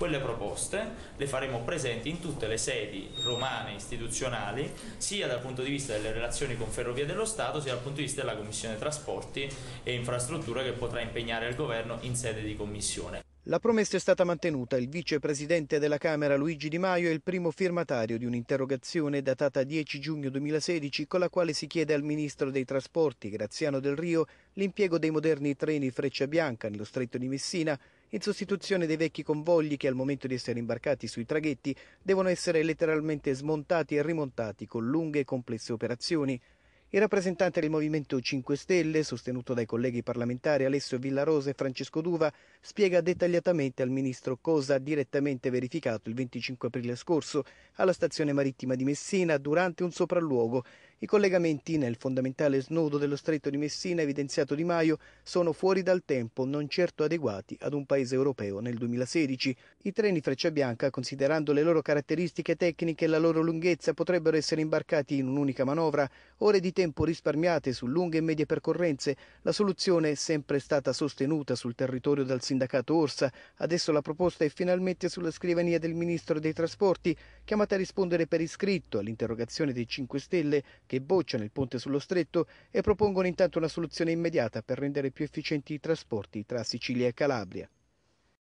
Quelle proposte le faremo presenti in tutte le sedi romane istituzionali, sia dal punto di vista delle relazioni con Ferrovie dello Stato, sia dal punto di vista della Commissione Trasporti e Infrastrutture che potrà impegnare il Governo in sede di Commissione. La promessa è stata mantenuta. Il vicepresidente della Camera Luigi Di Maio è il primo firmatario di un'interrogazione datata 10 giugno 2016 con la quale si chiede al ministro dei trasporti Graziano Del Rio l'impiego dei moderni treni Freccia Bianca nello stretto di Messina in sostituzione dei vecchi convogli che al momento di essere imbarcati sui traghetti devono essere letteralmente smontati e rimontati con lunghe e complesse operazioni. Il rappresentante del Movimento 5 Stelle, sostenuto dai colleghi parlamentari Alessio Villarosa e Francesco Duva, spiega dettagliatamente al ministro cosa ha direttamente verificato il 25 aprile scorso alla stazione marittima di Messina durante un sopralluogo i collegamenti nel fondamentale snodo dello stretto di Messina evidenziato Di Maio sono fuori dal tempo, non certo adeguati ad un paese europeo nel 2016. I treni Freccia Bianca, considerando le loro caratteristiche tecniche e la loro lunghezza, potrebbero essere imbarcati in un'unica manovra, ore di tempo risparmiate su lunghe e medie percorrenze. La soluzione è sempre stata sostenuta sul territorio dal sindacato Orsa, adesso la proposta è finalmente sulla scrivania del ministro dei trasporti chiamate a rispondere per iscritto all'interrogazione dei 5 Stelle che bocciano il ponte sullo stretto e propongono intanto una soluzione immediata per rendere più efficienti i trasporti tra Sicilia e Calabria.